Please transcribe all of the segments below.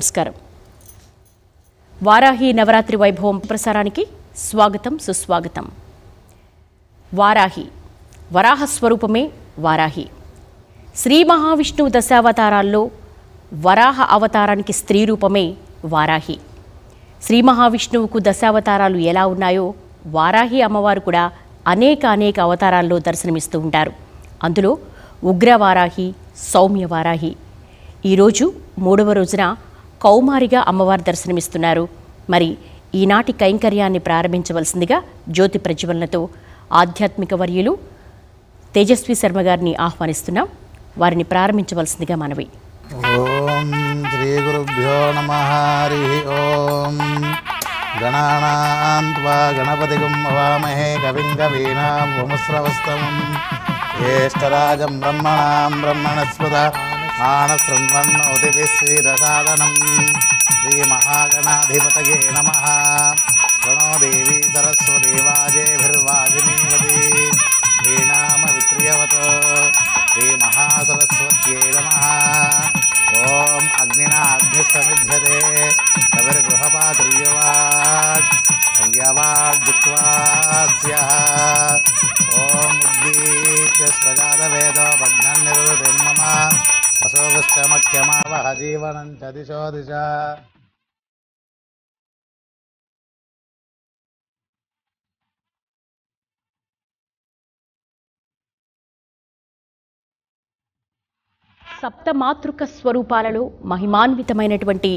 నమస్కారం వారాహి నవరాత్రి వైభవం ప్రసారానికి స్వాగతం సుస్వాగతం వారాహి వరాహ స్వరూపమే వారాహి శ్రీ మహావిష్ణువు దశావతారాల్లో వరాహ అవతారానికి స్త్రీ రూపమే వారాహి శ్రీ మహావిష్ణువుకు దశావతారాలు ఎలా ఉన్నాయో వారాహి అమ్మవారు కూడా అనేక అనేక అవతారాల్లో దర్శనమిస్తూ ఉంటారు అందులో ఉగ్రవారాహి సౌమ్యవారాహి ఈరోజు మూడవ రోజున కౌమారిగా అమ్మవారి దర్శనమిస్తున్నారు మరి ఈనాటి కైంకర్యాన్ని ప్రారంభించవలసిందిగా జ్యోతి ప్రజ్వలనతో ఆధ్యాత్మిక వర్యులు తేజస్వి శర్మ గారిని ఆహ్వానిస్తున్నాం వారిని ప్రారంభించవలసిందిగా మనవి ఓం శ్రీ గురుభ్యో ఓం బ్రహ్మణాం బ్రహ్మణస్పద आनशृण्वन्नोतिभिश्रीदसादनं श्रीमहागणाधिपतये नमः प्रणो देवी सरस्वदेवाजेभिर्वाजिनीवती श्रीनामवित्रियवत् श्रीमहासरस्वत्यै नमः ॐ अग्निना अग्निस्समिध्यते कविर्गृहपात्र्यवाट् हव्यवाड्युक्त्वा ॐ సప్త మాతృక చ దిశో దిశ స్వరూపాలలో మహిమాన్వితమైనటువంటి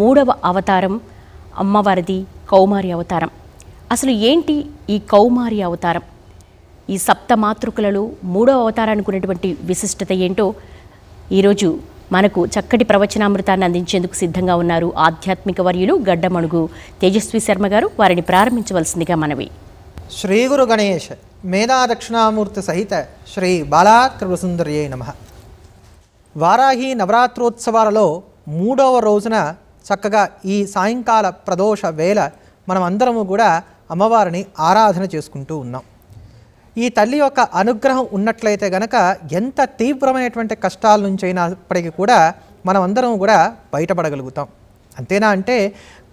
మూడవ అవతారం అమ్మవారిది కౌమారి అవతారం అసలు ఏంటి ఈ కౌమారి అవతారం ఈ సప్త మాతృకులలో మూడవ అవతారానికి ఉన్నటువంటి విశిష్టత ఏంటో ఈరోజు మనకు చక్కటి ప్రవచనామృతాన్ని అందించేందుకు సిద్ధంగా ఉన్నారు ఆధ్యాత్మిక వర్యులు గడ్డమణుగు తేజస్వి శర్మ గారు వారిని ప్రారంభించవలసిందిగా మనవి శ్రీ గురు గణేష్ మేధా దక్షిణామూర్తి సహిత శ్రీ బాలాకృపసుందర్యే నమ వారాహి నవరాత్రోత్సవాలలో మూడవ రోజున చక్కగా ఈ సాయంకాల ప్రదోష వేళ మనం అందరము కూడా అమ్మవారిని ఆరాధన చేసుకుంటూ ఉన్నాం ఈ తల్లి యొక్క అనుగ్రహం ఉన్నట్లయితే గనక ఎంత తీవ్రమైనటువంటి కష్టాల నుంచి అయినప్పటికీ కూడా మనం అందరం కూడా బయటపడగలుగుతాం అంతేనా అంటే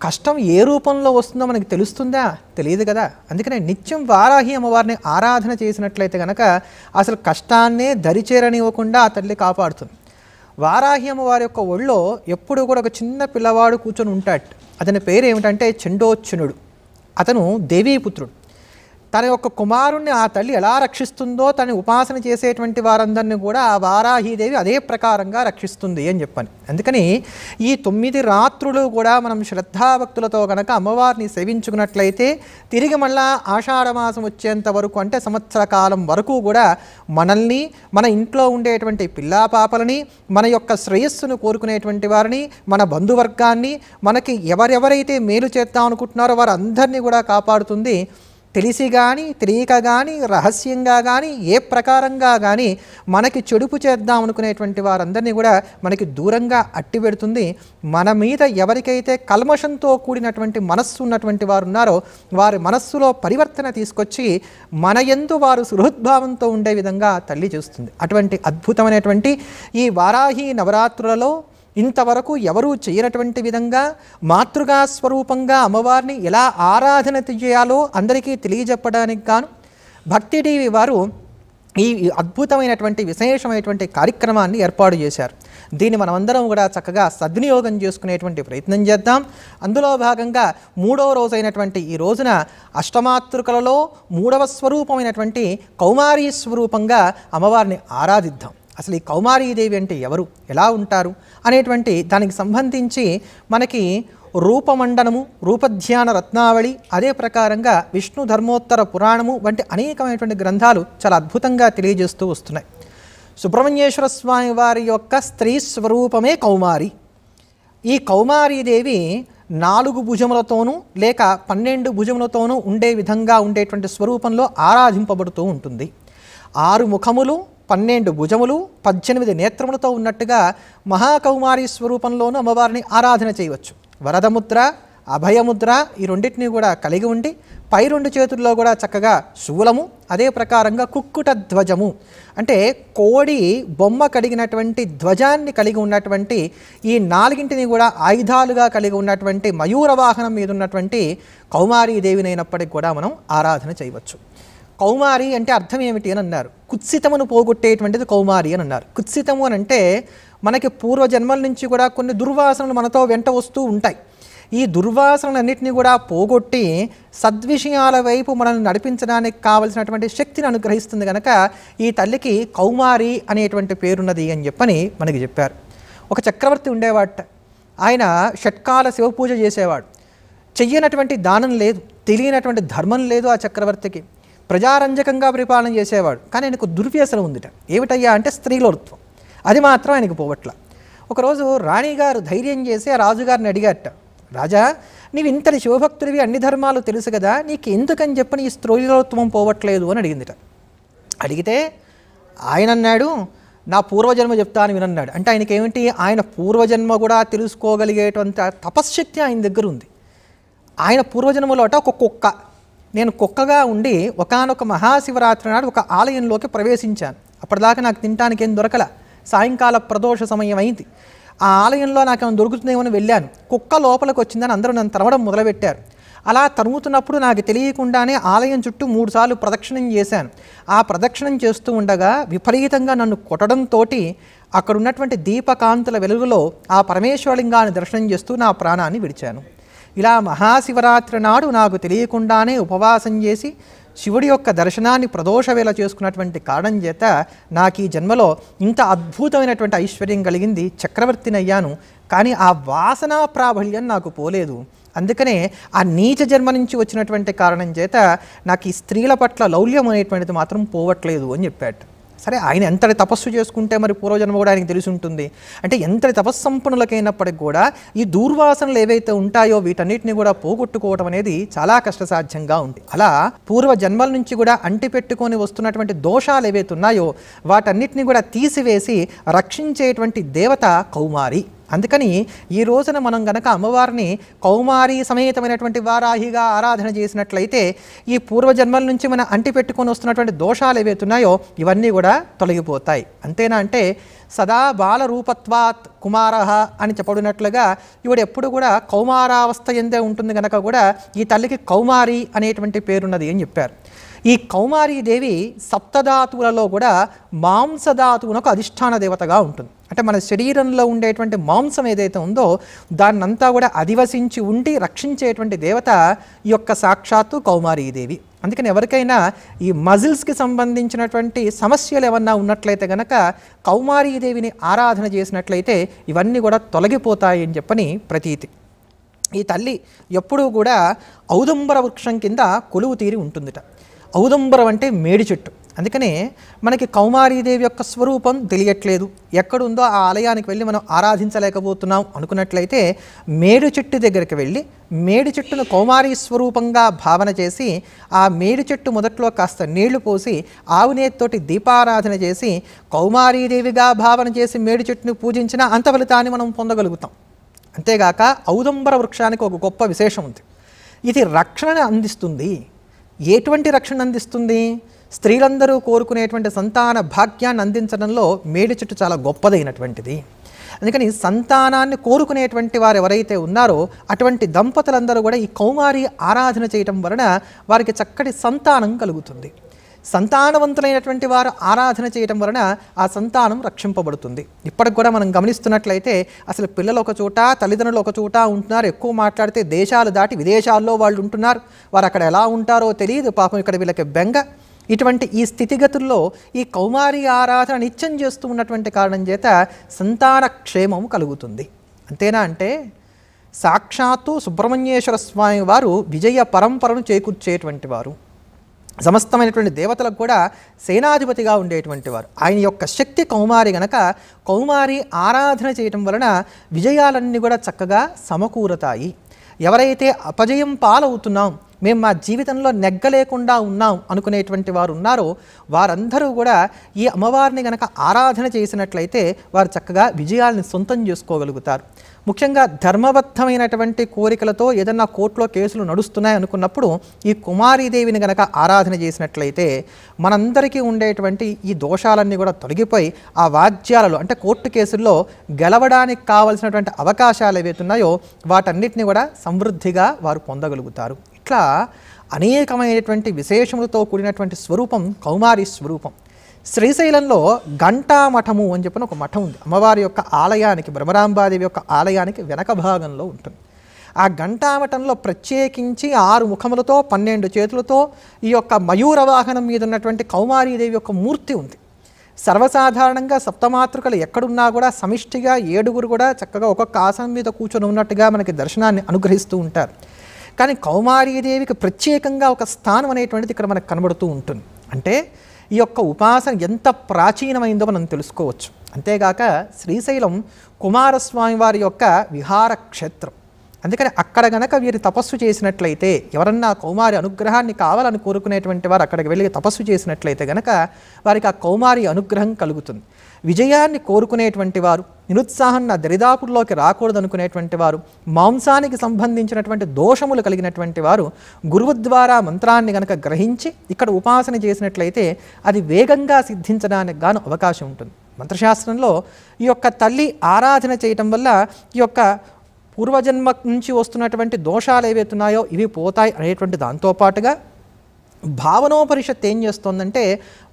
కష్టం ఏ రూపంలో వస్తుందో మనకి తెలుస్తుందా తెలియదు కదా అందుకనే నిత్యం వారాహి అమ్మవారిని ఆరాధన చేసినట్లయితే కనుక అసలు కష్టాన్నే దరిచేరనివ్వకుండా ఆ తల్లి కాపాడుతుంది వారాహి అమ్మవారి యొక్క ఒళ్ళో ఎప్పుడు కూడా ఒక చిన్న పిల్లవాడు కూర్చొని ఉంటాడు అతని పేరు ఏమిటంటే చెండోచ్చునుడు అతను దేవీపుత్రుడు తన యొక్క కుమారుణ్ణి ఆ తల్లి ఎలా రక్షిస్తుందో తను ఉపాసన చేసేటువంటి వారందరినీ కూడా ఆ వారాహీదేవి అదే ప్రకారంగా రక్షిస్తుంది అని చెప్పాను అందుకని ఈ తొమ్మిది రాత్రులు కూడా మనం శ్రద్ధాభక్తులతో గనక అమ్మవారిని సేవించుకున్నట్లయితే తిరిగి మళ్ళా ఆషాఢమాసం వచ్చేంత వరకు అంటే సంవత్సర కాలం వరకు కూడా మనల్ని మన ఇంట్లో ఉండేటువంటి పిల్లా పాపలని మన యొక్క శ్రేయస్సును కోరుకునేటువంటి వారిని మన బంధువర్గాన్ని మనకి ఎవరెవరైతే మేలు చేద్దాం అనుకుంటున్నారో వారందరినీ కూడా కాపాడుతుంది తెలిసి కానీ తెలియక కానీ రహస్యంగా కానీ ఏ ప్రకారంగా కానీ మనకి చెడుపు చేద్దాం అనుకునేటువంటి వారందరినీ కూడా మనకి దూరంగా అట్టి పెడుతుంది మన మీద ఎవరికైతే కల్మషంతో కూడినటువంటి మనస్సు ఉన్నటువంటి వారు ఉన్నారో వారి మనస్సులో పరివర్తన తీసుకొచ్చి మన ఎందు వారు సుహృద్భావంతో ఉండే విధంగా తల్లి చూస్తుంది అటువంటి అద్భుతమైనటువంటి ఈ వారాహి నవరాత్రులలో ఇంతవరకు ఎవరూ చేయనటువంటి విధంగా మాతృగా స్వరూపంగా అమ్మవారిని ఎలా ఆరాధన చేయాలో అందరికీ తెలియజెప్పడానికి కాను భక్తి టీవీ వారు ఈ అద్భుతమైనటువంటి విశేషమైనటువంటి కార్యక్రమాన్ని ఏర్పాటు చేశారు దీన్ని మనమందరం కూడా చక్కగా సద్వినియోగం చేసుకునేటువంటి ప్రయత్నం చేద్దాం అందులో భాగంగా మూడవ రోజైనటువంటి ఈ రోజున అష్టమాతృకలలో మూడవ స్వరూపమైనటువంటి కౌమారీ స్వరూపంగా అమ్మవారిని ఆరాధిద్దాం అసలు ఈ కౌమారీదేవి అంటే ఎవరు ఎలా ఉంటారు అనేటువంటి దానికి సంబంధించి మనకి రూపమండనము రూపధ్యాన రత్నావళి అదే ప్రకారంగా విష్ణు ధర్మోత్తర పురాణము వంటి అనేకమైనటువంటి గ్రంథాలు చాలా అద్భుతంగా తెలియజేస్తూ వస్తున్నాయి సుబ్రహ్మణ్యేశ్వర స్వామి వారి యొక్క స్త్రీ స్వరూపమే కౌమారి ఈ కౌమారీదేవి నాలుగు భుజములతోనూ లేక పన్నెండు భుజములతోనూ ఉండే విధంగా ఉండేటువంటి స్వరూపంలో ఆరాధింపబడుతూ ఉంటుంది ఆరు ముఖములు పన్నెండు భుజములు పద్దెనిమిది నేత్రములతో ఉన్నట్టుగా మహాకౌమారి స్వరూపంలోనూ అమ్మవారిని ఆరాధన చేయవచ్చు వరదముద్ర అభయముద్ర ఈ రెండింటిని కూడా కలిగి ఉండి పై రెండు చేతుల్లో కూడా చక్కగా శూలము అదే ప్రకారంగా కుక్కుట ధ్వజము అంటే కోడి బొమ్మ కలిగినటువంటి ధ్వజాన్ని కలిగి ఉన్నటువంటి ఈ నాలుగింటిని కూడా ఆయుధాలుగా కలిగి ఉన్నటువంటి మయూర వాహనం మీద ఉన్నటువంటి కౌమారీదేవినైనప్పటికి కూడా మనం ఆరాధన చేయవచ్చు కౌమారి అంటే అర్థం ఏమిటి అని అన్నారు కుత్సితమును పోగొట్టేటువంటిది కౌమారి అని అన్నారు కుత్సితము అని అంటే మనకి పూర్వజన్మల నుంచి కూడా కొన్ని దుర్వాసనలు మనతో వెంట వస్తూ ఉంటాయి ఈ దుర్వాసనలన్నింటినీ కూడా పోగొట్టి సద్విషయాల వైపు మనల్ని నడిపించడానికి కావలసినటువంటి శక్తిని అనుగ్రహిస్తుంది కనుక ఈ తల్లికి కౌమారి అనేటువంటి పేరున్నది అని చెప్పని మనకి చెప్పారు ఒక చక్రవర్తి ఉండేవాట ఆయన షట్కాల శివ పూజ చేసేవాడు చెయ్యనటువంటి దానం లేదు తెలియనటువంటి ధర్మం లేదు ఆ చక్రవర్తికి ప్రజారంజకంగా పరిపాలన చేసేవాడు కానీ ఆయనకు దుర్వ్యసనం ఉందిట ఏమిటయ్యా అంటే స్త్రీలోత్వం అది మాత్రం ఆయనకు పోవట్ల ఒకరోజు రాణిగారు ధైర్యం చేసి ఆ రాజుగారిని అడిగారట రాజా నీవు ఇంతటి శివభక్తుడివి అన్ని ధర్మాలు తెలుసు కదా నీకు ఎందుకని చెప్పి నీ స్త్రీలోత్వం పోవట్లేదు అని అడిగిందిట అడిగితే ఆయన అన్నాడు నా పూర్వజన్మ చెప్తాను వినన్నాడు అంటే ఆయనకి ఏమిటి ఆయన పూర్వజన్మ కూడా తెలుసుకోగలిగేటువంటి తపశ్శక్తి ఆయన దగ్గర ఉంది ఆయన పూర్వజన్మలో అట ఒక కుక్క నేను కుక్కగా ఉండి ఒకనొక మహాశివరాత్రి నాడు ఒక ఆలయంలోకి ప్రవేశించాను అప్పటిదాకా నాకు తినటానికి ఏం దొరకల సాయంకాల ప్రదోష సమయం అయింది ఆ ఆలయంలో నాకు ఏమైనా దొరుకుతుందేమని వెళ్ళాను కుక్క లోపలికి వచ్చిందని అందరూ నన్ను తరవడం మొదలుపెట్టారు అలా తరుముతున్నప్పుడు నాకు తెలియకుండానే ఆలయం చుట్టూ మూడుసార్లు ప్రదక్షిణం చేశాను ఆ ప్రదక్షిణం చేస్తూ ఉండగా విపరీతంగా నన్ను కొట్టడంతో అక్కడ ఉన్నటువంటి దీపకాంతుల వెలుగులో ఆ పరమేశ్వరలింగాన్ని దర్శనం చేస్తూ నా ప్రాణాన్ని విడిచాను ఇలా మహాశివరాత్రి నాడు నాకు తెలియకుండానే ఉపవాసం చేసి శివుడి యొక్క దర్శనాన్ని ప్రదోషవేళ చేసుకున్నటువంటి కారణం చేత నాకు ఈ జన్మలో ఇంత అద్భుతమైనటువంటి ఐశ్వర్యం కలిగింది చక్రవర్తినయ్యాను కానీ ఆ వాసనా ప్రాబల్యం నాకు పోలేదు అందుకనే ఆ నీచ జన్మ నుంచి వచ్చినటువంటి కారణం చేత నాకు ఈ స్త్రీల పట్ల లౌల్యం అనేటువంటిది మాత్రం పోవట్లేదు అని చెప్పాడు సరే ఆయన ఎంతటి తపస్సు చేసుకుంటే మరి పూర్వజన్మ కూడా ఆయనకి తెలిసి ఉంటుంది అంటే ఎంతటి సంపన్నులకైనప్పటికి కూడా ఈ దుర్వాసనలు ఏవైతే ఉంటాయో వీటన్నిటిని కూడా పోగొట్టుకోవడం అనేది చాలా కష్టసాధ్యంగా ఉంది అలా పూర్వ జన్మల నుంచి కూడా అంటిపెట్టుకొని వస్తున్నటువంటి దోషాలు ఏవైతే ఉన్నాయో వాటన్నిటిని కూడా తీసివేసి రక్షించేటువంటి దేవత కౌమారి అందుకని ఈ రోజున మనం గనక అమ్మవారిని కౌమారి సమేతమైనటువంటి వారాహిగా ఆరాధన చేసినట్లయితే ఈ పూర్వజన్మల నుంచి మనం అంటి పెట్టుకొని వస్తున్నటువంటి దోషాలు ఉన్నాయో ఇవన్నీ కూడా తొలగిపోతాయి అంతేనా అంటే సదా బాలరూపత్వాత్ కుమార అని చెప్పబడినట్లుగా ఇవిడ ఎప్పుడు కూడా కౌమారావస్థ ఎందే ఉంటుంది కనుక కూడా ఈ తల్లికి కౌమారి అనేటువంటి పేరున్నది అని చెప్పారు ఈ కౌమారీదేవి సప్తధాతువులలో కూడా మాంసధాతువునకు అధిష్టాన దేవతగా ఉంటుంది అంటే మన శరీరంలో ఉండేటువంటి మాంసం ఏదైతే ఉందో దాన్నంతా కూడా అధివసించి ఉండి రక్షించేటువంటి దేవత ఈ యొక్క సాక్షాత్తు కౌమారీదేవి అందుకని ఎవరికైనా ఈ మజిల్స్కి సంబంధించినటువంటి సమస్యలు ఏమన్నా ఉన్నట్లయితే గనక కౌమారీదేవిని ఆరాధన చేసినట్లయితే ఇవన్నీ కూడా తొలగిపోతాయి అని చెప్పని ప్రతీతి ఈ తల్లి ఎప్పుడూ కూడా ఔదంబర వృక్షం కింద కొలువు తీరి ఉంటుందిట ఔదంబరం అంటే మేడి చెట్టు అందుకనే మనకి కౌమారీదేవి యొక్క స్వరూపం తెలియట్లేదు ఎక్కడుందో ఆ ఆలయానికి వెళ్ళి మనం ఆరాధించలేకపోతున్నాం అనుకున్నట్లయితే మేడి చెట్టు దగ్గరికి వెళ్ళి మేడి చెట్టును కౌమారీ స్వరూపంగా భావన చేసి ఆ మేడి చెట్టు మొదట్లో కాస్త నీళ్లు పోసి ఆవు నేతితోటి దీపారాధన చేసి కౌమారీదేవిగా భావన చేసి మేడి చెట్టును పూజించినా అంత ఫలితాన్ని మనం పొందగలుగుతాం అంతేగాక ఔదంబర వృక్షానికి ఒక గొప్ప విశేషం ఉంది ఇది రక్షణను అందిస్తుంది ఎటువంటి రక్షణ అందిస్తుంది స్త్రీలందరూ కోరుకునేటువంటి సంతాన భాగ్యాన్ని అందించడంలో మేడి చెట్టు చాలా గొప్పదైనటువంటిది అందుకని సంతానాన్ని కోరుకునేటువంటి వారు ఎవరైతే ఉన్నారో అటువంటి దంపతులందరూ కూడా ఈ కౌమారి ఆరాధన చేయటం వలన వారికి చక్కటి సంతానం కలుగుతుంది సంతానవంతులైనటువంటి వారు ఆరాధన చేయటం వలన ఆ సంతానం రక్షింపబడుతుంది ఇప్పటికి కూడా మనం గమనిస్తున్నట్లయితే అసలు పిల్లలు ఒక చోట తల్లిదండ్రులు ఒక చోట ఉంటున్నారు ఎక్కువ మాట్లాడితే దేశాలు దాటి విదేశాల్లో వాళ్ళు ఉంటున్నారు వారు అక్కడ ఎలా ఉంటారో తెలియదు పాపం ఇక్కడ వీళ్ళకి బెంగ ఇటువంటి ఈ స్థితిగతుల్లో ఈ కౌమారి ఆరాధన నిత్యం చేస్తూ ఉన్నటువంటి కారణం చేత సంతాన క్షేమం కలుగుతుంది అంతేనా అంటే సాక్షాత్తు సుబ్రహ్మణ్యేశ్వర స్వామి వారు విజయ పరంపరను చేకూర్చేటువంటి వారు సమస్తమైనటువంటి దేవతలకు కూడా సేనాధిపతిగా ఉండేటువంటి వారు ఆయన యొక్క శక్తి కౌమారి గనక కౌమారి ఆరాధన చేయటం వలన విజయాలన్నీ కూడా చక్కగా సమకూరుతాయి ఎవరైతే అపజయం పాలవుతున్నాం మేము మా జీవితంలో నెగ్గలేకుండా ఉన్నాం అనుకునేటువంటి వారు ఉన్నారో వారందరూ కూడా ఈ అమ్మవారిని గనక ఆరాధన చేసినట్లయితే వారు చక్కగా విజయాలను సొంతం చేసుకోగలుగుతారు ముఖ్యంగా ధర్మబద్ధమైనటువంటి కోరికలతో ఏదన్నా కోర్టులో కేసులు నడుస్తున్నాయి అనుకున్నప్పుడు ఈ కుమారీదేవిని గనక ఆరాధన చేసినట్లయితే మనందరికీ ఉండేటువంటి ఈ దోషాలన్నీ కూడా తొలగిపోయి ఆ వాద్యాలలో అంటే కోర్టు కేసుల్లో గెలవడానికి కావలసినటువంటి అవకాశాలు ఏవైతున్నాయో వాటన్నిటిని కూడా సమృద్ధిగా వారు పొందగలుగుతారు ఇట్లా అనేకమైనటువంటి విశేషములతో కూడినటువంటి స్వరూపం కౌమారి స్వరూపం శ్రీశైలంలో ఘంటా మఠము అని చెప్పిన ఒక మఠం ఉంది అమ్మవారి యొక్క ఆలయానికి బ్రహ్మరాంబాదేవి యొక్క ఆలయానికి వెనక భాగంలో ఉంటుంది ఆ ఘంటామఠంలో ప్రత్యేకించి ఆరు ముఖములతో పన్నెండు చేతులతో ఈ యొక్క మయూర వాహనం మీద ఉన్నటువంటి కౌమారీదేవి యొక్క మూర్తి ఉంది సర్వసాధారణంగా సప్తమాతృకలు ఎక్కడున్నా కూడా సమిష్టిగా ఏడుగురు కూడా చక్కగా ఒక్కొక్క ఆసనం మీద కూర్చొని ఉన్నట్టుగా మనకి దర్శనాన్ని అనుగ్రహిస్తూ ఉంటారు కానీ కౌమారీదేవికి ప్రత్యేకంగా ఒక స్థానం అనేటువంటిది ఇక్కడ మనకు కనబడుతూ ఉంటుంది అంటే ఈ యొక్క ఉపాసన ఎంత ప్రాచీనమైందో మనం తెలుసుకోవచ్చు అంతేగాక శ్రీశైలం కుమారస్వామి వారి యొక్క విహార క్షేత్రం అందుకని అక్కడ గనక వీరు తపస్సు చేసినట్లయితే ఎవరన్నా కౌమారి అనుగ్రహాన్ని కావాలని కోరుకునేటువంటి వారు అక్కడికి వెళ్ళి తపస్సు చేసినట్లయితే గనక వారికి ఆ కౌమారి అనుగ్రహం కలుగుతుంది విజయాన్ని కోరుకునేటువంటి వారు నిరుత్సాహం నా దరిదాపుల్లోకి రాకూడదనుకునేటువంటి వారు మాంసానికి సంబంధించినటువంటి దోషములు కలిగినటువంటి వారు గురువు ద్వారా మంత్రాన్ని గనక గ్రహించి ఇక్కడ ఉపాసన చేసినట్లయితే అది వేగంగా సిద్ధించడానికి గాను అవకాశం ఉంటుంది మంత్రశాస్త్రంలో ఈ యొక్క తల్లి ఆరాధన చేయటం వల్ల ఈ యొక్క పూర్వజన్మ నుంచి వస్తున్నటువంటి దోషాలు ఏవైతున్నాయో ఇవి పోతాయి అనేటువంటి దాంతోపాటుగా భావనోపరిషత్ ఏం చేస్తోందంటే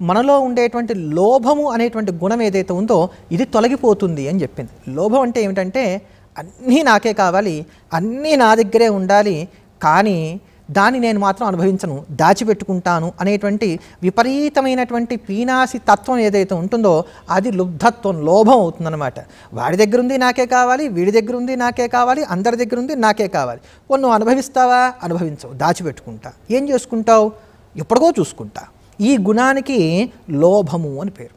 మనలో ఉండేటువంటి లోభము అనేటువంటి గుణం ఏదైతే ఉందో ఇది తొలగిపోతుంది అని చెప్పింది లోభం అంటే ఏమిటంటే అన్నీ నాకే కావాలి అన్నీ నా దగ్గరే ఉండాలి కానీ దాన్ని నేను మాత్రం అనుభవించను దాచిపెట్టుకుంటాను అనేటువంటి విపరీతమైనటువంటి పీనాసి తత్వం ఏదైతే ఉంటుందో అది లుబ్ధత్వం లోభం అవుతుందన్నమాట వాడి దగ్గర ఉంది నాకే కావాలి వీడి దగ్గర ఉంది నాకే కావాలి అందరి దగ్గర ఉంది నాకే కావాలి నువ్వు అనుభవిస్తావా అనుభవించవు దాచిపెట్టుకుంటా ఏం చేసుకుంటావు ఎప్పటికో చూసుకుంటా ఈ గుణానికి లోభము అని పేరు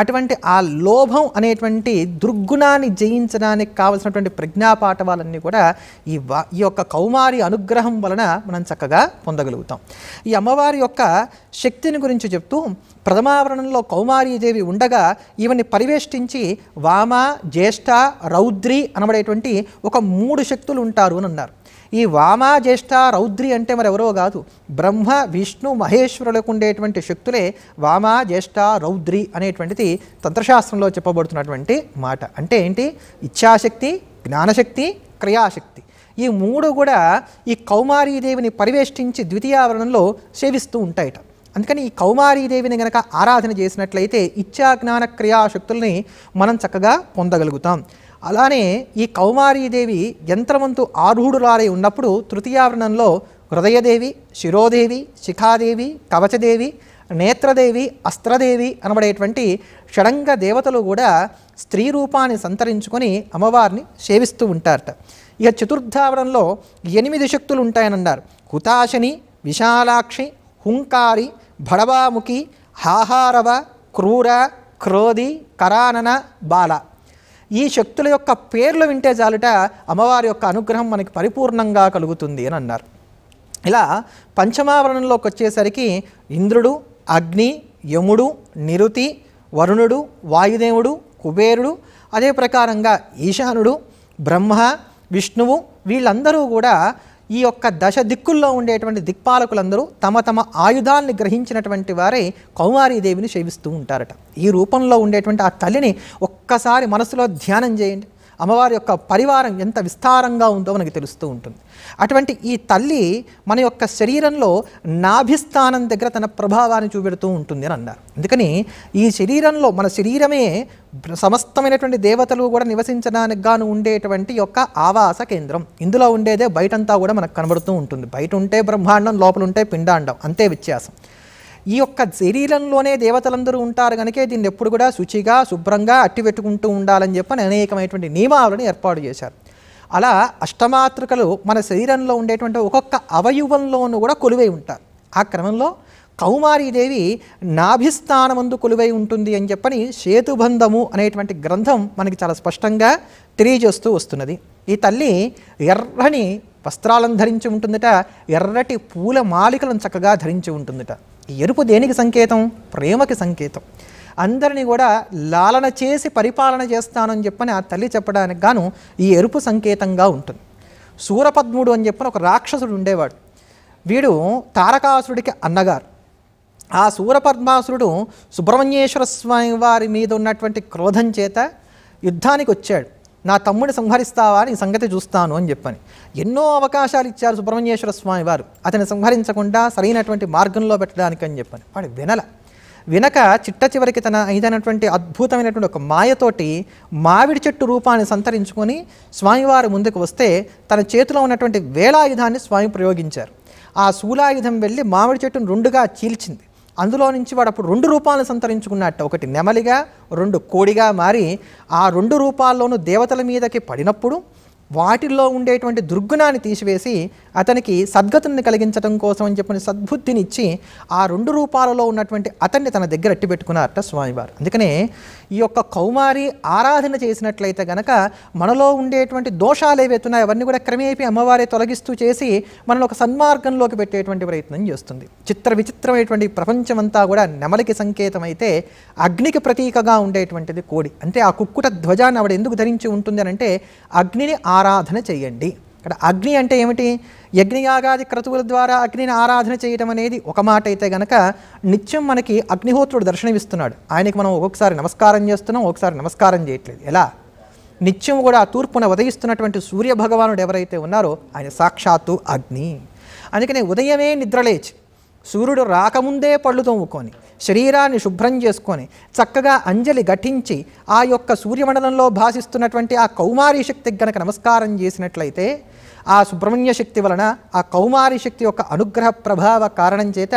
అటువంటి ఆ లోభం అనేటువంటి దుర్గుణాన్ని జయించడానికి కావలసినటువంటి ప్రజ్ఞాపాఠవాలన్నీ కూడా ఈ వా ఈ యొక్క కౌమారి అనుగ్రహం వలన మనం చక్కగా పొందగలుగుతాం ఈ అమ్మవారి యొక్క శక్తిని గురించి చెప్తూ ప్రథమావరణంలో కౌమారీదేవి ఉండగా ఇవన్నీ పరివేష్టించి వామ జ్యేష్ఠ రౌద్రి అనబడేటువంటి ఒక మూడు శక్తులు ఉంటారు అని అన్నారు ఈ వామ జ్యేష్ఠ రౌద్రి అంటే మరి ఎవరో కాదు బ్రహ్మ విష్ణు మహేశ్వరులకు ఉండేటువంటి శక్తులే వామ జ్యేష్ఠ రౌద్రి అనేటువంటిది తంత్రశాస్త్రంలో చెప్పబడుతున్నటువంటి మాట అంటే ఏంటి ఇచ్ఛాశక్తి జ్ఞానశక్తి క్రియాశక్తి ఈ మూడు కూడా ఈ కౌమారీదేవిని పరివేష్టించి ద్వితీయావరణంలో సేవిస్తూ ఉంటాయట అందుకని ఈ కౌమారీదేవిని గనక ఆరాధన చేసినట్లయితే జ్ఞాన క్రియాశక్తుల్ని మనం చక్కగా పొందగలుగుతాం అలానే ఈ కౌమారీదేవి యంత్రమంతు ఆరుహుడులారై ఉన్నప్పుడు తృతీయావరణంలో హృదయదేవి శిరోదేవి శిఖాదేవి కవచదేవి నేత్రదేవి అస్త్రదేవి అనబడేటువంటి షడంగ దేవతలు కూడా స్త్రీ రూపాన్ని సంతరించుకొని అమ్మవారిని సేవిస్తూ ఉంటారట ఇక చతుర్థావరణంలో ఎనిమిది శక్తులు ఉంటాయనన్నారు హుతాశని విశాలాక్షి హుంకారి భడవాముఖి హాహారవ క్రూర క్రోధి కరానన బాల ఈ శక్తుల యొక్క పేర్లు వింటే చాలుట అమ్మవారి యొక్క అనుగ్రహం మనకి పరిపూర్ణంగా కలుగుతుంది అని అన్నారు ఇలా పంచమావరణంలోకి వచ్చేసరికి ఇంద్రుడు అగ్ని యముడు నిరుతి వరుణుడు వాయుదేవుడు కుబేరుడు అదే ప్రకారంగా ఈశానుడు బ్రహ్మ విష్ణువు వీళ్ళందరూ కూడా ఈ యొక్క దశ దిక్కుల్లో ఉండేటువంటి దిక్పాలకులందరూ తమ తమ ఆయుధాల్ని గ్రహించినటువంటి వారే కౌమారీదేవిని సేవిస్తూ ఉంటారట ఈ రూపంలో ఉండేటువంటి ఆ తల్లిని ఒక్కసారి మనసులో ధ్యానం చేయండి అమ్మవారి యొక్క పరివారం ఎంత విస్తారంగా ఉందో మనకి తెలుస్తూ ఉంటుంది అటువంటి ఈ తల్లి మన యొక్క శరీరంలో నాభిస్థానం దగ్గర తన ప్రభావాన్ని చూపెడుతూ ఉంటుంది అని అన్నారు అందుకని ఈ శరీరంలో మన శరీరమే సమస్తమైనటువంటి దేవతలు కూడా నివసించడానికి గాను ఉండేటువంటి యొక్క ఆవాస కేంద్రం ఇందులో ఉండేదే బయటంతా కూడా మనకు కనబడుతూ ఉంటుంది బయట ఉంటే బ్రహ్మాండం లోపల ఉంటే పిండాండం అంతే వ్యత్యాసం ఈ యొక్క శరీరంలోనే దేవతలందరూ ఉంటారు కనుక దీన్ని ఎప్పుడు కూడా శుచిగా శుభ్రంగా అట్టి పెట్టుకుంటూ ఉండాలని చెప్పని అనేకమైనటువంటి నియమాలను ఏర్పాటు చేశారు అలా అష్టమాతృకలు మన శరీరంలో ఉండేటువంటి ఒక్కొక్క అవయవంలోనూ కూడా కొలువై ఉంటారు ఆ క్రమంలో కౌమారీదేవి నాభిస్థానమందు కొలువై ఉంటుంది అని చెప్పని సేతుబంధము అనేటువంటి గ్రంథం మనకి చాలా స్పష్టంగా తెలియజేస్తూ వస్తున్నది ఈ తల్లి ఎర్రని వస్త్రాలను ధరించి ఉంటుందట ఎర్రటి పూల మాలికలను చక్కగా ధరించి ఉంటుందట ఈ ఎరుపు దేనికి సంకేతం ప్రేమకి సంకేతం అందరినీ కూడా లాలన చేసి పరిపాలన చేస్తానని చెప్పని ఆ తల్లి చెప్పడానికి గాను ఈ ఎరుపు సంకేతంగా ఉంటుంది సూరపద్ముడు అని చెప్పని ఒక రాక్షసుడు ఉండేవాడు వీడు తారకాసురుడికి అన్నగారు ఆ సూరపద్మాసురుడు సుబ్రహ్మణ్యేశ్వర స్వామి వారి మీద ఉన్నటువంటి క్రోధం చేత యుద్ధానికి వచ్చాడు నా తమ్ముడిని సంహరిస్తావా నీ సంగతి చూస్తాను అని చెప్పని ఎన్నో అవకాశాలు ఇచ్చారు సుబ్రహ్మణ్యేశ్వర స్వామి వారు అతన్ని సంహరించకుండా సరైనటువంటి మార్గంలో పెట్టడానికి అని చెప్పని వాడు వినల వినక చిట్ట చివరికి తన ఇదైనటువంటి అద్భుతమైనటువంటి ఒక మాయతోటి మామిడి చెట్టు రూపాన్ని సంతరించుకొని స్వామివారి ముందుకు వస్తే తన చేతిలో ఉన్నటువంటి వేలాయుధాన్ని స్వామి ప్రయోగించారు ఆ శూలాయుధం వెళ్ళి మామిడి చెట్టును రెండుగా చీల్చింది అందులో నుంచి వాడు అప్పుడు రెండు రూపాలను సంతరించుకున్నట్ట ఒకటి నెమలిగా రెండు కోడిగా మారి ఆ రెండు రూపాల్లోనూ దేవతల మీదకి పడినప్పుడు వాటిల్లో ఉండేటువంటి దుర్గుణాన్ని తీసివేసి అతనికి సద్గతుని కలిగించడం కోసం అని చెప్పిన సద్బుద్ధినిచ్చి ఆ రెండు రూపాలలో ఉన్నటువంటి అతన్ని తన దగ్గర పెట్టుకున్నారట స్వామివారు అందుకనే ఈ యొక్క కౌమారి ఆరాధన చేసినట్లయితే గనక మనలో ఉండేటువంటి దోషాలు ఏవైతున్నాయో అవన్నీ కూడా క్రమేపీ అమ్మవారే తొలగిస్తూ చేసి మనల్ని ఒక సన్మార్గంలోకి పెట్టేటువంటి ప్రయత్నం చేస్తుంది చిత్ర విచిత్రమైనటువంటి ప్రపంచమంతా కూడా నెమలికి సంకేతం అయితే అగ్నికి ప్రతీకగా ఉండేటువంటిది కోడి అంటే ఆ కుక్కుట ధ్వజాన్ని ఆవిడ ఎందుకు ధరించి ఉంటుంది అని అంటే అగ్నిని ఆ ఆరాధన చేయండి ఇక్కడ అగ్ని అంటే ఏమిటి యజ్ఞయాగాది క్రతువుల ద్వారా అగ్నిని ఆరాధన చేయటం అనేది ఒక మాట అయితే గనక నిత్యం మనకి అగ్నిహోత్రుడు దర్శనమిస్తున్నాడు ఆయనకి మనం ఒక్కొక్కసారి నమస్కారం చేస్తున్నాం ఒకసారి నమస్కారం చేయట్లేదు ఎలా నిత్యం కూడా తూర్పున ఉదయిస్తున్నటువంటి సూర్యభగవానుడు ఎవరైతే ఉన్నారో ఆయన సాక్షాత్తు అగ్ని అందుకనే ఉదయమే నిద్రలేచి సూర్యుడు రాకముందే పళ్ళు తోముకొని శరీరాన్ని శుభ్రం చేసుకొని చక్కగా అంజలి ఘటించి ఆ యొక్క సూర్యమండలంలో భాషిస్తున్నటువంటి ఆ కౌమారి శక్తికి గనక నమస్కారం చేసినట్లయితే ఆ సుబ్రహ్మణ్య శక్తి వలన ఆ కౌమారి శక్తి యొక్క అనుగ్రహ ప్రభావ కారణం చేత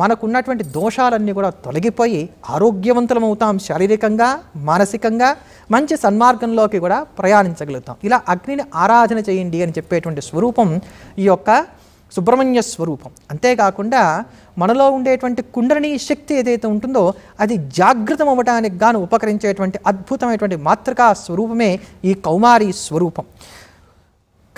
మనకున్నటువంటి దోషాలన్నీ కూడా తొలగిపోయి ఆరోగ్యవంతులమవుతాం శారీరకంగా మానసికంగా మంచి సన్మార్గంలోకి కూడా ప్రయాణించగలుగుతాం ఇలా అగ్నిని ఆరాధన చేయండి అని చెప్పేటువంటి స్వరూపం ఈ యొక్క సుబ్రహ్మణ్య స్వరూపం అంతేకాకుండా మనలో ఉండేటువంటి కుండలిని శక్తి ఏదైతే ఉంటుందో అది జాగృతం అవ్వడానికి గాను ఉపకరించేటువంటి అద్భుతమైనటువంటి మాతృకా స్వరూపమే ఈ కౌమారి స్వరూపం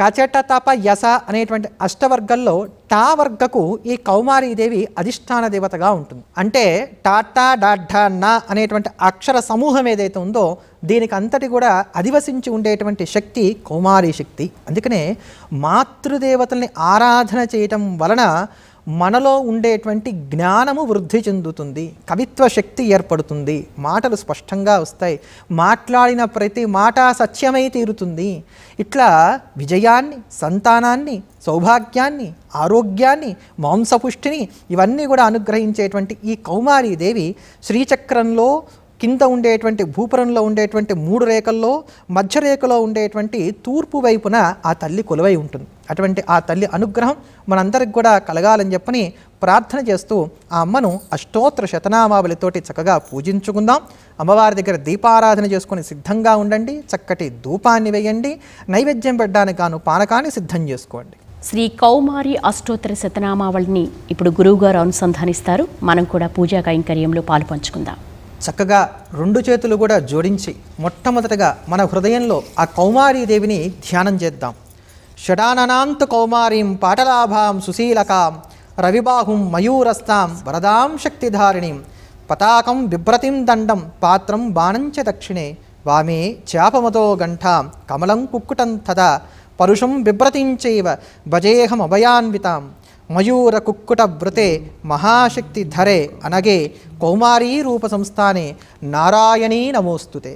కచట తప యస అనేటువంటి అష్టవర్గంలో టా వర్గకు ఈ కౌమారీదేవి అధిష్టాన దేవతగా ఉంటుంది అంటే టాటా డాఢా నా అనేటువంటి అక్షర సమూహం ఏదైతే ఉందో దీనికి అంతటి కూడా అధివసించి ఉండేటువంటి శక్తి కౌమారీ శక్తి అందుకనే మాతృదేవతల్ని ఆరాధన చేయటం వలన మనలో ఉండేటువంటి జ్ఞానము వృద్ధి చెందుతుంది కవిత్వ శక్తి ఏర్పడుతుంది మాటలు స్పష్టంగా వస్తాయి మాట్లాడిన ప్రతి మాట సత్యమై తీరుతుంది ఇట్లా విజయాన్ని సంతానాన్ని సౌభాగ్యాన్ని ఆరోగ్యాన్ని మాంసపుష్టిని ఇవన్నీ కూడా అనుగ్రహించేటువంటి ఈ కౌమారీదేవి శ్రీచక్రంలో కింద ఉండేటువంటి భూపురంలో ఉండేటువంటి మూడు రేఖల్లో మధ్య రేఖలో ఉండేటువంటి తూర్పు వైపున ఆ తల్లి కొలువై ఉంటుంది అటువంటి ఆ తల్లి అనుగ్రహం మనందరికి కూడా కలగాలని చెప్పని ప్రార్థన చేస్తూ ఆ అమ్మను అష్టోత్తర శతనామావళితోటి చక్కగా పూజించుకుందాం అమ్మవారి దగ్గర దీపారాధన చేసుకుని సిద్ధంగా ఉండండి చక్కటి ధూపాన్ని వేయండి నైవేద్యం పెట్టడానికి గాను పానకాన్ని సిద్ధం చేసుకోండి శ్రీ కౌమారి అష్టోత్తర శతనామావళిని ఇప్పుడు గురువుగారు అనుసంధానిస్తారు మనం కూడా పూజా కైంకర్యంలో పాలు పంచుకుందాం చక్కగా రెండు చేతులు కూడా జోడించి మొట్టమొదటగా మన హృదయంలో ఆ కౌమారీదేవిని ధ్యానం చేద్దాం షడాననాంత కౌమారీం పాటలాభాం సుశీలకాం రవిబాహుం మయూరస్థాం వరదాం శక్తిధారిణీం పతాకం బిభ్రతిం దండం పాత్రం బాణంచ దక్షిణే వామే చాపమతో గంఠాం కమలం కుక్కుటం తదా పరుషం బిభ్రతించైవ భజేహమభయాన్వితాం మయూర కుక్కుట వ్రతే మహాశక్తి ధరే అనగే కౌమారీ రూప సంస్థానే నారాయణీ నమోస్తుతే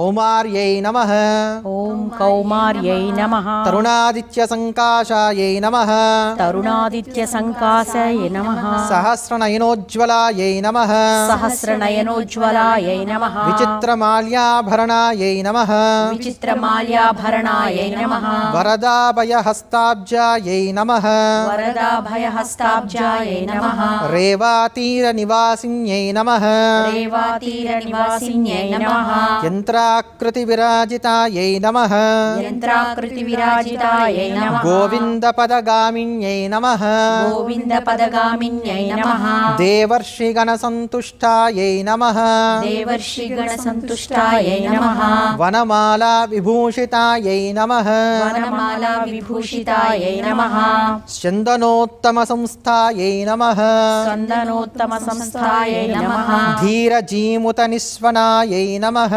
कौमार्यै नमः ॐ कौमार्यै नमः तरुणादित्यसङ्काशायै नमः तरुणादित्यसङ्काशायै नमः सहस्रनयनोज्ज्वलायै नमः सहस्रनयनोज्ज्वलायै नमः नमः नमः नमः नमः नमः नमः यन्त्राकृतिविराजितायै नम यन्त्राकृतिविराजितायै नमः गोविन्दपदगामिन्यै नमः गोविन्दपदगामिन्यै नमः देवर्षिगणसन्तुष्टायै नमः देवर्षिगणसन्तुष्टायै नम वनमाला विभूषितायै नम वनमाला विभूषितायै नमः चन्दनोत्तमसंस्थायै नमः चन्दनोत्तमसंस्थायै नमः धीरजीमुतनिस्वनायै नमः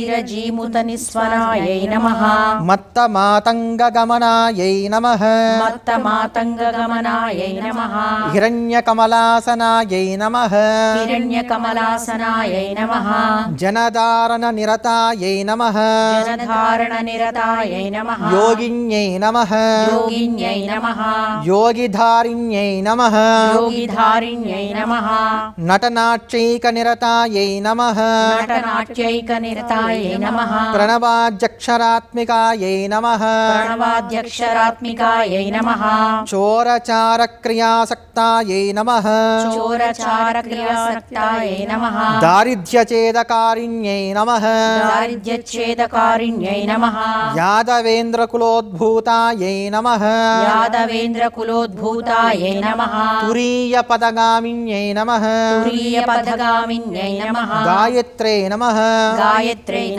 क्षीरजीमुतनिस्वरायै नमः मत्तमातङ्गगमनायै नमः मत्तमातङ्गगमनायै नमः हिरण्यकमलासनायै नमः हिरण्यकमलासनायै नमः जनधारणनिरतायै नमः जनधारणनिरतायै नमः योगिन्यै नमः योगिन्यै नमः योगिधारिण्यै नमः योगिधारिण्यै नमः नटनाट्यैकनिरतायै नमः प्रणवाय नमः प्रणवाध्यक्षरात्मिकायै नमः प्रणवाध्यक्षरात्मिकायै नमः चोरचारक्रियासक्तायै नमः चोरचारक्रियासक्तायै नमः दारिद्र्यचेदकारिण्यै नमः दारिद्र्यच्छेदकारिण्यै नमः यादवेन्द्रकुलोद्भूतायै नमः यादवेन्द्रकुलोद्भूतायै नमः तुरीयपदगामिन्यै नमः तुरीयपदगामिन्यै नमः गायत्रे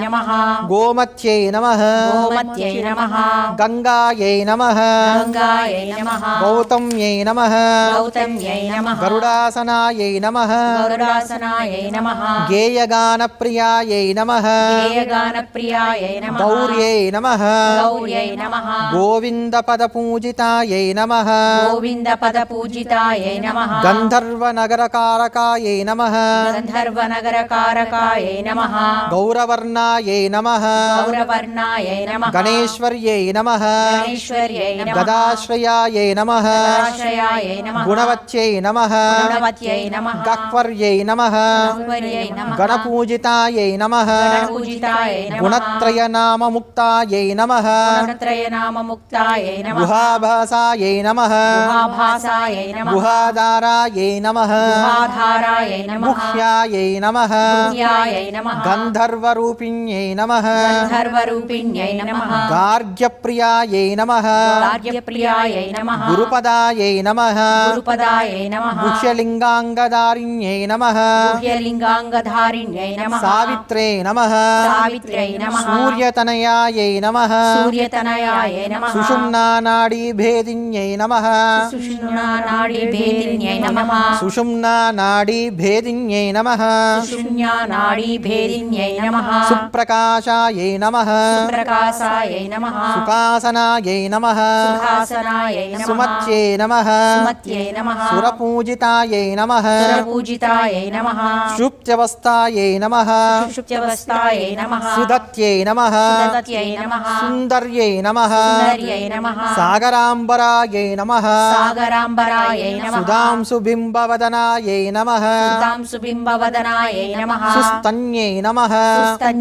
नमः गोमत्यै नमः गोमत्यै नमः गङ्गायै नमः गङ्गायै नमः गौतम्यै नमः गौतम्यै नमः गरुडासनायै नमः गरुडासनायै नमः गेयगानप्रियायै नमः गेयगानप्रियायै नमः गौर्यै नमः गौर्यै नमः गोविन्दपदपूजितायै नमः गोविन्दपदपूजितायै नमः गन्धर्वनगरकारकायै नमः गन्धर्वनगरकारकायै नमः गौरवर्ण गौरवर्णायै नमः गौरवर्णायै नमः गणेश्वर्यै नमः गणेश्वर्यै नमः गदाश्रयायै नमः गुणवत्यै नमः गह्वर्यै नमः गह्वर्यै नमः गणपूजितायै नमः गुहाभासायै नमः गुहाधारायै नमः नमः गंधर्व गार्ग्यरूपिण्यै नमः गन्धर्वरूपिण्यै नमः गार्ग्यप्रियायै नमः गार्ग्यप्रियायै नमः गुरुपदायै नमः गुरुपदायै नमः गुह्यलिङ्गाङ्गधारिण्यै नमः नमः नमः नमः नमः नमः नमः नमः नमः सुप्रकाशायै नमः सुप्रकाशायै नमः सुखासनायै नमः सुखासनायै नमः सुमत्ये नमः सुमत्ये नमः सुरपूजितायै नमः सुरपूजितायै नमः सुप्त्यवस्थायै नमः सुप्त्यवस्थायै नमः सुदत्यै नमः नमः सुन्दर्यै नमः सुन्दर्यै नमः नमः नमः नमः नमः नमः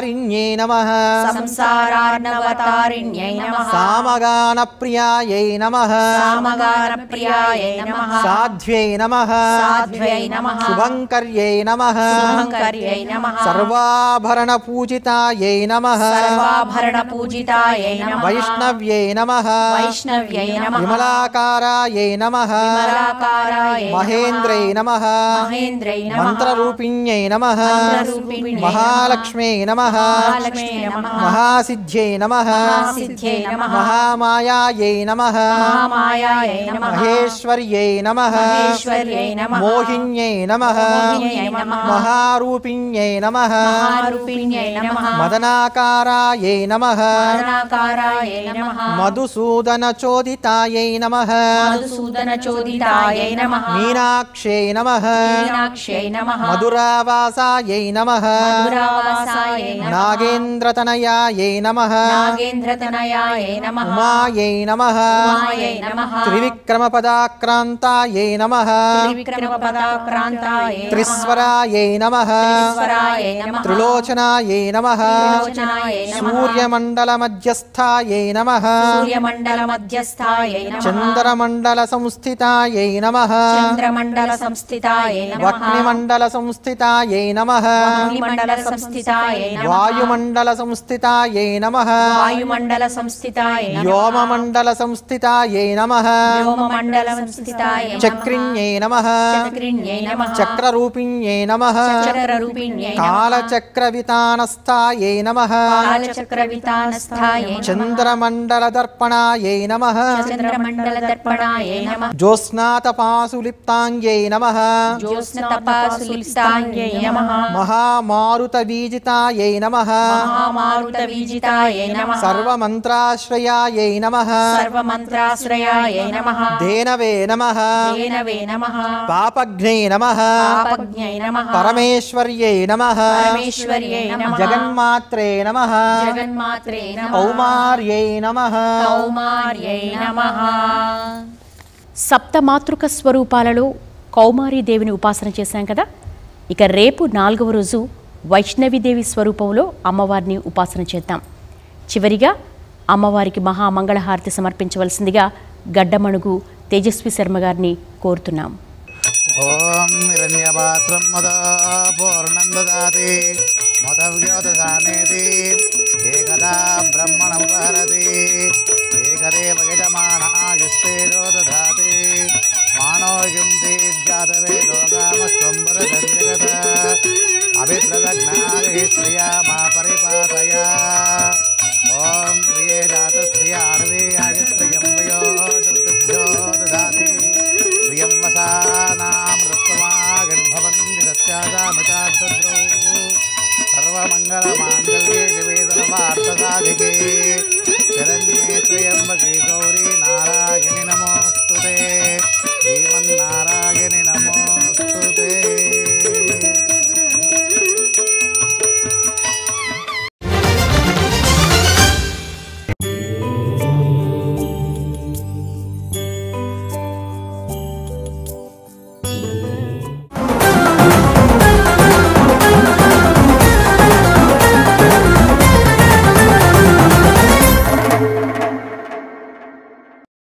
संसारिण्यै नमः सामगानप्रियाये नमः सामगानप्रियायै नमः शुभंकर्ये नमः सर्वाभरणपूजिताये नमः वैष्णव्ये नमः विमलाकाराये नमः महेन्द्रे नमः मंत्ररूपिण्ये नमः सर्वाभरणपूजितायै नमः नमः महासिद्ध्यै नमः महामायायै नमः महेश्वर्यै नमः मोहिन्यै नमः महारूपिण्यै नमः मदनाकारायै नमः मधुसूदनचोदितायै नमः मीनाक्षै नमः मधुरावासायै नमः नागेन्द्रतनयायै नमः नागेन्द्रतनयायै नमः उमायै नमः उमायै नमः त्रिविक्रमपदाक्रान्तायै नमः त्रिविक्रमपदाक्रान्तायै त्रिस्वरायै नमः त्रिस्वरायै नमः त्रिलोचनायै नमः त्रिलोचनायै नमः सूर्यमण्डलमध्यस्थायै नमः सूर्यमण्डलमध्यस्थायै नमः चन्द्रमण्डलसंस्थितायै नमः चन्द्रमण्डलसंस्थितायै नमः वह्निमण्डलसंस्थितायै नमः वह्निमण्डलसंस्थितायै वायुमण्डलसंस्थितायै नमः वायुमण्डलसंस्थिताय व्योममण्डलसंस्थितायै नमः व्योममण्डलसंस्थिताय नम नमः चक्रिण्यै नम चक्ररूपिण्यै नमः चक्ररूपिण्यै कालचक्रवितानस्थायै नमः कालचक्रवितानस्थाय चन्द्रमण्डलदर्पणायै नमः चन्द्रमण्डलदर्पणायै नमः ज्योत्स्नातपासुलिप्ताङ्ग्यै नमः ज्योत्स्नातपासुलिप्ताङ्ग्यै नमः महामारुतवीजितायै సర్వమంత్రాశ్రయాయై పాపఘ్నై నమ పరమేశ్వర్యై నమ జగన్మాత్రే నమ కౌమార్యై నమ సప్త మాతృక స్వరూపాలలో కౌమారీదేవిని ఉపాసన చేశాం కదా ఇక రేపు నాలుగవ రోజు వైష్ణవిదేవి స్వరూపంలో అమ్మవారిని ఉపాసన చేద్దాం చివరిగా అమ్మవారికి మహామంగళహారతి సమర్పించవలసిందిగా గడ్డమణుగు తేజస్వి శర్మ గారిని కోరుతున్నాం ఓం హిరణ్యపాత్రం మదా పూర్ణం దదాతి